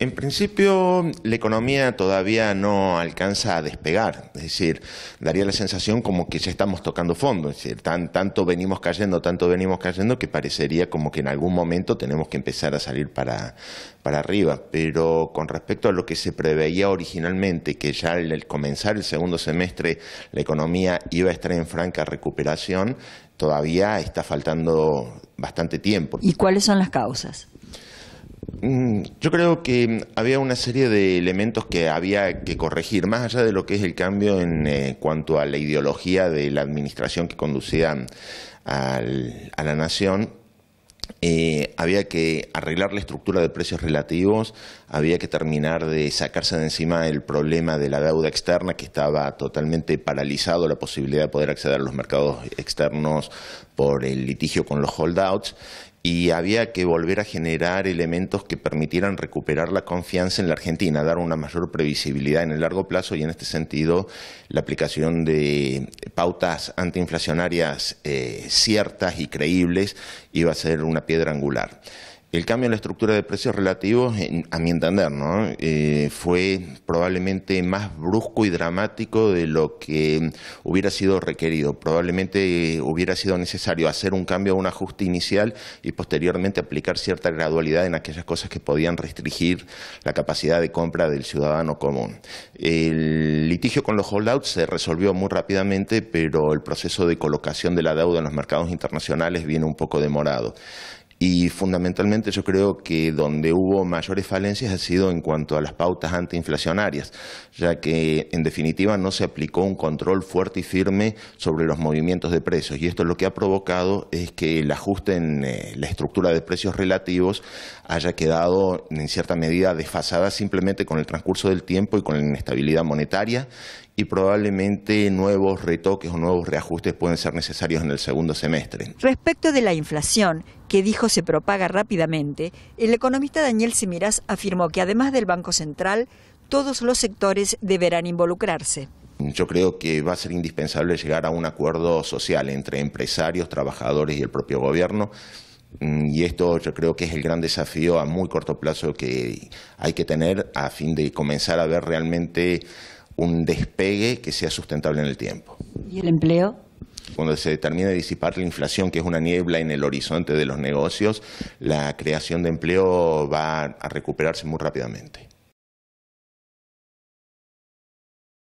En principio, la economía todavía no alcanza a despegar, es decir, daría la sensación como que ya estamos tocando fondo, es decir, tan, tanto venimos cayendo, tanto venimos cayendo que parecería como que en algún momento tenemos que empezar a salir para, arriba, pero con respecto a lo que se preveía originalmente, que ya al comenzar el segundo semestre la economía iba a estar en franca recuperación, todavía está faltando bastante tiempo. ¿Y cuáles son las causas? Mm, yo creo que había una serie de elementos que había que corregir, más allá de lo que es el cambio en eh, cuanto a la ideología de la administración que conducía a la nación. Eh, había que arreglar la estructura de precios relativos, había que terminar de sacarse de encima el problema de la deuda externa que estaba totalmente paralizado la posibilidad de poder acceder a los mercados externos por el litigio con los holdouts y había que volver a generar elementos que permitieran recuperar la confianza en la Argentina, dar una mayor previsibilidad en el largo plazo y en este sentido la aplicación de pautas antiinflacionarias eh, ciertas y creíbles iba a ser una piedra angular. El cambio en la estructura de precios relativos, a mi entender, eh, fue probablemente más brusco y dramático de lo que hubiera sido requerido. Probablemente eh, hubiera sido necesario hacer un cambio, un ajuste inicial y posteriormente aplicar cierta gradualidad en aquellas cosas que podían restringir la capacidad de compra del ciudadano común. El litigio con los holdouts se resolvió muy rápidamente, pero el proceso de colocación de la deuda en los mercados internacionales viene un poco demorado. Y fundamentalmente yo creo que donde hubo mayores falencias ha sido en cuanto a las pautas antiinflacionarias, ya que en definitiva no se aplicó un control fuerte y firme sobre los movimientos de precios. Y esto lo que ha provocado es que el ajuste en eh, la estructura de precios relativos haya quedado en cierta medida desfasada simplemente con el transcurso del tiempo y con la inestabilidad monetaria y probablemente nuevos retoques o nuevos reajustes pueden ser necesarios en el segundo semestre. Respecto de la inflación, que dijo se propaga rápidamente, el economista Daniel Simirás afirmó que además del Banco Central, todos los sectores deberán involucrarse. Yo creo que va a ser indispensable llegar a un acuerdo social entre empresarios, trabajadores y el propio gobierno. Mm, y esto yo creo que es el gran desafío a muy corto plazo que hay que tener a fin de comenzar a ver realmente un despegue que sea sustentable en el tiempo. ¿Y el empleo? Cuando se termine de disipar la inflación, que es una niebla en el horizonte de los negocios, la creación de empleo va a recuperarse muy rápidamente.